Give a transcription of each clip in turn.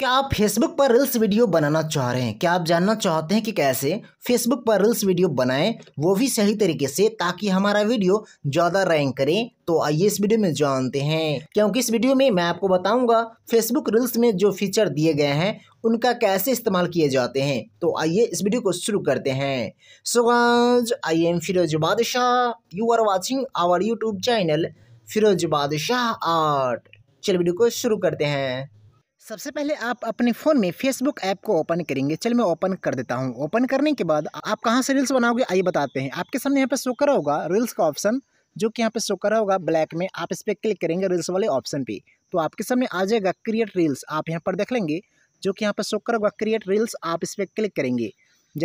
क्या आप फेसबुक पर रील्स वीडियो बनाना चाह रहे हैं क्या आप जानना चाहते हैं कि कैसे फेसबुक पर रील्स वीडियो बनाएं वो भी सही तरीके से ताकि हमारा वीडियो ज़्यादा रैंक करे तो आइए इस वीडियो में जानते हैं क्योंकि इस वीडियो में मैं आपको बताऊंगा फेसबुक रील्स में जो फीचर दिए गए हैं उनका कैसे इस्तेमाल किए जाते हैं तो आइए इस वीडियो को शुरू करते हैं सो आई am Firoz Badshah you are watching our YouTube channel Firoz Badshah art चलिए वीडियो को शुरू करते हैं सबसे पहले आप अपने फ़ोन में फेसबुक ऐप को ओपन करेंगे चल मैं ओपन कर देता हूँ ओपन करने के बाद आप कहाँ से रील्स बनाओगे आइए बताते हैं आपके सामने यहाँ पर शो करा होगा रील्स का ऑप्शन जो कि यहाँ पर शो करा होगा ब्लैक में आप इस पर क्लिक करेंगे रील्स वाले ऑप्शन पे तो आपके सामने आ जाएगा क्रिएट रील्स आप यहाँ पर देख लेंगे जो कि यहाँ पर शो करा होगा क्रिएट रील्स आप इस पर क्लिक करेंगे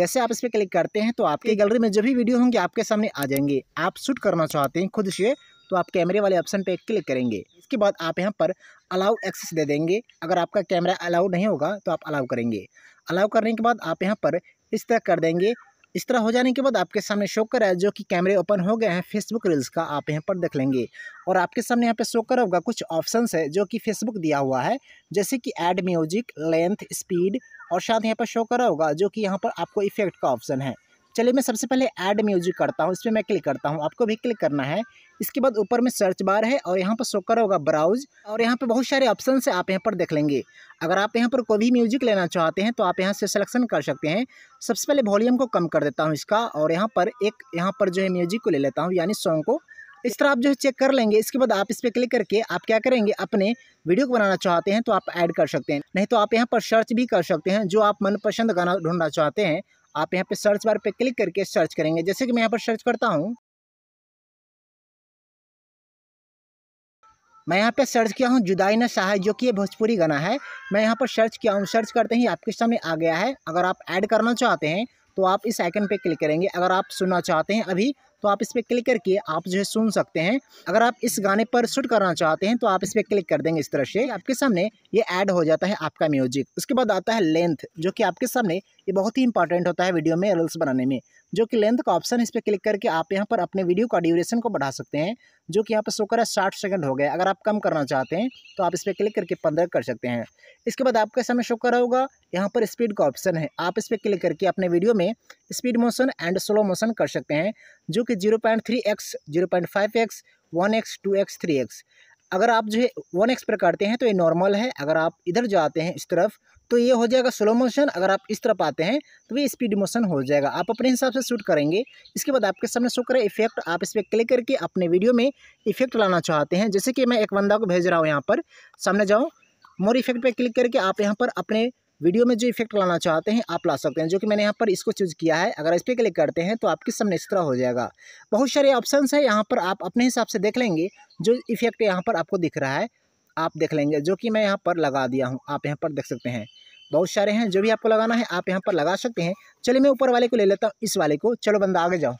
जैसे आप इस पर क्लिक करते हैं तो आपकी गैलरी में जो भी वीडियो होंगे आपके सामने आ जाएंगे आप शूट करना चाहते हैं खुद से तो आप कैमरे वाले ऑप्शन पर क्लिक करेंगे इसके बाद आप यहाँ पर अलाउ एक्सेस दे देंगे अगर आपका कैमरा अलाउ नहीं होगा तो आप अलाउ करेंगे अलाउ करने के बाद आप यहाँ पर इस तरह कर देंगे इस तरह हो जाने के बाद आपके सामने शो कर रहा है जो कि कैमरे ओपन हो गए हैं फेसबुक रील्स का आप यहाँ पर देख लेंगे और आपके सामने यहाँ पे शो कर होगा कुछ ऑप्शंस है जो कि फेसबुक दिया हुआ है जैसे कि ऐड म्यूजिक लेंथ स्पीड और साथ यहाँ पर शो कर होगा जो कि यहाँ पर आपको इफेक्ट का ऑप्शन है चलिए मैं सबसे पहले ऐड म्यूजिक करता हूँ इस पर मैं क्लिक करता हूँ आपको भी क्लिक करना है इसके बाद ऊपर में सर्च बार है और यहाँ पर शोकर होगा ब्राउज और यहाँ पर बहुत सारे ऑप्शन है आप यहाँ पर देख लेंगे अगर आप यहाँ पर कोई भी म्यूजिक लेना चाहते हैं तो आप यहाँ से सिलेक्शन कर सकते हैं सबसे पहले वॉल्यूम को कम कर देता हूँ इसका और यहाँ पर एक यहाँ पर जो है म्यूजिक को ले लेता हूँ यानी सॉन्ग को इस तरह आप जो है चेक कर लेंगे इसके बाद आप इस पर क्लिक करके आप क्या करेंगे अपने वीडियो को बनाना चाहते हैं तो आप ऐड कर सकते हैं नहीं तो आप यहाँ पर सर्च भी कर सकते हैं जो आप मनपसंद गाना ढूंढना चाहते हैं आप यहाँ पे सर्च बार पे क्लिक करके सर्च करेंगे जैसे कि मैं यहाँ पर सर्च करता हूँ मैं यहाँ पे सर्च किया हूँ जुदाई न शाह जो कि ये भोजपुरी गाना है मैं यहाँ पर सर्च किया हूँ सर्च करते ही आपके सामने आ गया है अगर आप ऐड करना चाहते हैं तो आप इस आइकन पे क्लिक करेंगे अगर आप सुनना चाहते हैं अभी तो आप इस पर क्लिक करके आप जो है सुन सकते हैं अगर आप इस गाने पर शूट करना चाहते हैं तो आप इस पर क्लिक कर देंगे इस तरह से आपके सामने ये ऐड हो जाता है आपका म्यूजिक उसके बाद आता है लेंथ जो कि आपके सामने ये बहुत ही इंपॉर्टेंट होता है वीडियो में रील्स बनाने में जो कि लेंथ का ऑप्शन इस पर क्लिक करके आप यहाँ पर अपने वीडियो का ड्यूरेशन को बढ़ा सकते हैं जो कि यहाँ पर शोकर है साठ सेकंड हो गया अगर आप कम करना चाहते हैं तो आप इस पर क्लिक करके पंद्रह कर सकते हैं इसके बाद आपके सामने शोकर होगा यहाँ पर स्पीड का ऑप्शन है आप इस पर क्लिक करके अपने वीडियो में में speed motion and slow motion कर सकते हैं जो कि zero point three x zero point five x one x two x three x अगर आप जो है वन एक्स पर करते हैं तो ये नॉर्मल है अगर आप इधर जाते हैं इस तरफ तो ये हो जाएगा स्लो मोशन अगर आप इस तरफ आते हैं तो ये स्पीड मोशन हो जाएगा आप अपने हिसाब से शूट करेंगे इसके बाद आपके सामने शो करें इफेक्ट आप इस पर क्लिक करके अपने वीडियो में इफेक्ट लाना चाहते हैं जैसे कि मैं एक बंदा को भेज रहा हूँ यहाँ पर सामने जाऊँ मोर इफेक्ट पर क्लिक करके आप यहाँ पर अपने वीडियो में जो इफेक्ट लाना चाहते हैं आप ला सकते हैं जो कि मैंने यहाँ पर इसको चूज़ किया है अगर इस पर क्लिक करते हैं तो आपके सामने इस तरह हो जाएगा बहुत सारे ऑप्शन है यहाँ पर आप अपने हिसाब से देख लेंगे जो इफेक्ट यहाँ पर आपको दिख रहा है आप देख लेंगे जो कि मैं यहाँ पर लगा दिया हूँ आप यहाँ पर देख सकते हैं बहुत सारे हैं जो भी आपको लगाना है आप यहाँ पर लगा सकते हैं चलिए मैं ऊपर वाले को ले लेता हूँ इस वाले को चलो बंदा आगे जाओ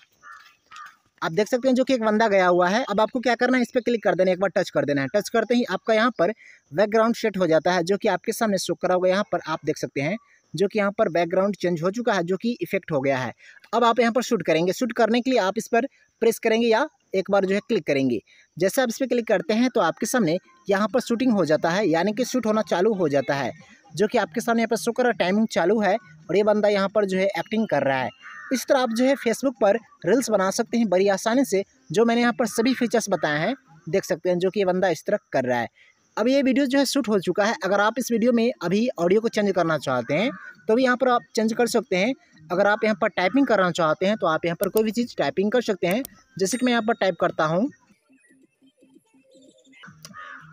आप देख सकते हैं जो कि एक बंदा गया हुआ है अब आपको क्या करना है इस पर क्लिक कर देना एक बार टच कर देना है टच करते ही आपका यहाँ पर बैकग्राउंड सेट हो जाता है जो कि आपके सामने शो करा होगा यहाँ पर आप देख सकते हैं जो कि यहाँ पर बैकग्राउंड चेंज हो चुका है जो कि इफेक्ट हो गया है अब आप यहाँ पर शूट करेंगे शूट करने के लिए आप इस पर प्रेस करेंगे या एक बार जो है क्लिक करेंगे जैसे आप इस पर क्लिक करते हैं तो आपके सामने यहाँ पर शूटिंग हो जाता है यानी कि शूट होना चालू हो जाता है जो कि आपके सामने यहाँ पर शुक्र टाइमिंग चालू है और ये बंदा यहाँ पर जो है एक्टिंग कर रहा है इस तरह आप जो है फेसबुक पर रील्स बना सकते हैं बड़ी आसानी से जो मैंने यहाँ पर सभी फीचर्स बताए हैं देख सकते हैं जो कि ये बंदा इस तरह कर रहा है अब ये वीडियो जो है शूट हो चुका है अगर आप इस वीडियो में अभी ऑडियो को चेंज करना चाहते हैं तो भी यहाँ पर आप चेंज कर सकते हैं अगर आप यहाँ पर टाइपिंग करना चाहते हैं तो आप यहाँ पर कोई भी चीज़ टाइपिंग कर सकते हैं जैसे कि मैं यहाँ पर टाइप करता हूँ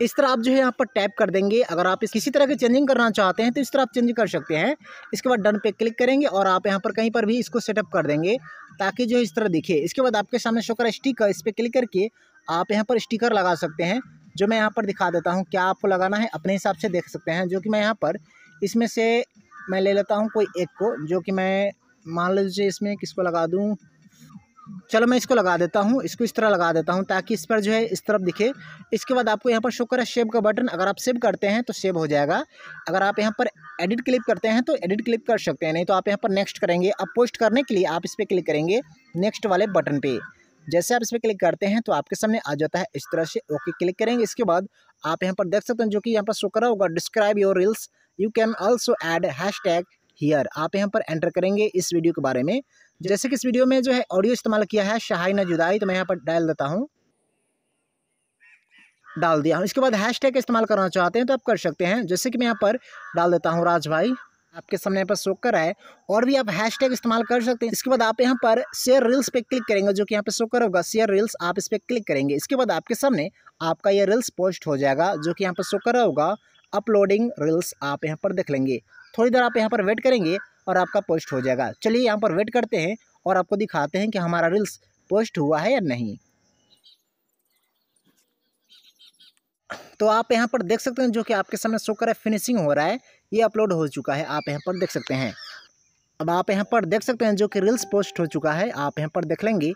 इस तरह आप जो है यहाँ पर टैप कर देंगे अगर आप इस किसी तरह की चेंजिंग करना चाहते हैं तो इस तरह आप चेंज कर सकते हैं इसके बाद डन पे क्लिक करेंगे और आप यहाँ पर कहीं पर भी इसको सेटअप कर देंगे ताकि जो इस तरह दिखे इसके बाद आपके सामने शो कर स्टिकर इस पर क्लिक करके आप यहाँ पर स्टिकर लगा सकते हैं जो मैं यहाँ पर दिखा देता हूँ क्या आपको लगाना है अपने हिसाब से देख सकते हैं जो कि मैं यहाँ पर इसमें से मैं ले लेता हूँ कोई एक को जो कि मैं मान लीजिए इसमें किसको लगा दूँ चलो मैं इसको लगा देता हूँ इसको इस तरह लगा देता हूँ ताकि इस पर जो है इस तरफ दिखे इसके बाद आपको यहाँ पर शो करा शेप का बटन अगर आप सेव करते हैं तो सेव हो जाएगा अगर आप यहाँ पर एडिट क्लिप करते हैं तो एडिट क्लिप कर सकते हैं नहीं तो आप यहाँ पर नेक्स्ट करेंगे अब पोस्ट करने के लिए आप इस पर क्लिक करेंगे नेक्स्ट वाले बटन पर जैसे आप इस पर क्लिक करते हैं तो आपके सामने आ जाता है इस तरह से ओके क्लिक करेंगे इसके बाद आप यहाँ पर देख सकते हैं जो कि यहाँ पर शो करा होगा describe your reels you can also add hashtag here आप यहाँ पर एंटर करेंगे इस वीडियो के बारे में जैसे कि इस वीडियो में जो है ऑडियो इस्तेमाल किया है शहाइना जुदाई तो मैं यहाँ पर डाल देता हूँ डाल दिया हूँ इसके बाद हैश टैग इस्तेमाल करना चाहते हैं तो आप कर सकते हैं जैसे कि मैं यहाँ पर डाल देता हूँ राज भाई आपके सामने यहाँ पर शो कर रहा है और भी आप हैश टैग इस्तेमाल कर सकते हैं इसके बाद आप यहाँ पर शेयर रील्स पे क्लिक करेंगे जो कि यहाँ पे शो कर होगा शेयर रील्स आप इस पर क्लिक करेंगे इसके बाद आपके सामने आपका ये रील्स पोस्ट हो जाएगा जो कि यहाँ पर शो कर होगा अपलोडिंग रील्स आप यहाँ पर देख लेंगे थोड़ी देर आप यहाँ पर वेट करेंगे और आपका पोस्ट हो जाएगा चलिए यहाँ पर वेट करते हैं और आपको दिखाते हैं कि हमारा रील्स पोस्ट हुआ है या नहीं तो आप यहाँ पर देख सकते हैं जो कि आपके सामने शो कर फिनिशिंग हो रहा है ये अपलोड हो चुका है आप यहाँ पर देख सकते हैं अब आप यहाँ पर देख सकते हैं जो कि रील्स पोस्ट हो चुका है आप यहाँ पर देख लेंगे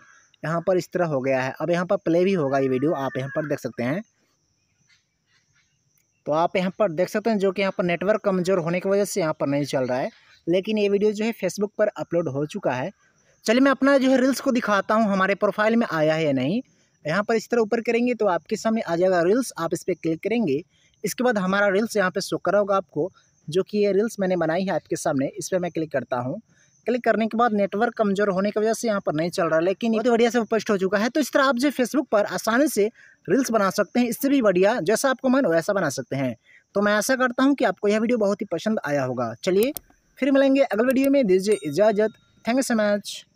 यहाँ पर इस तरह हो गया है अब यहाँ पर प्ले भी होगा ये वीडियो आप यहाँ पर देख सकते हैं तो आप यहाँ पर देख सकते हैं जो कि यहाँ पर नेटवर्क कमज़ोर होने की वजह से यहाँ पर नहीं चल रहा है लेकिन ये वीडियो जो है फेसबुक पर अपलोड हो चुका है चलिए मैं अपना जो है रील्स को दिखाता हूँ हमारे प्रोफाइल में आया है या नहीं यहाँ पर इस तरह ऊपर करेंगे तो आपके सामने आ जाएगा रील्स आप इस पर क्लिक करेंगे इसके बाद हमारा रील्स यहाँ पर शो करा होगा आपको जो कि ये रील्स मैंने बनाई है आपके सामने इस पर मैं क्लिक करता हूँ क्लिक करने के बाद नेटवर्क कमजोर होने की वजह से यहाँ पर नहीं चल रहा है लेकिन बहुत बढ़िया से पोस्ट हो चुका है तो इस तरह आप जो फेसबुक पर आसानी से रील्स बना सकते हैं इससे भी बढ़िया जैसा आपको मन वैसा बना सकते हैं तो मैं ऐसा करता हूँ कि आपको यह वीडियो बहुत ही पसंद आया होगा चलिए फिर मिलेंगे अगले वीडियो में दीजिए इजाज़त थैंक यू सो मच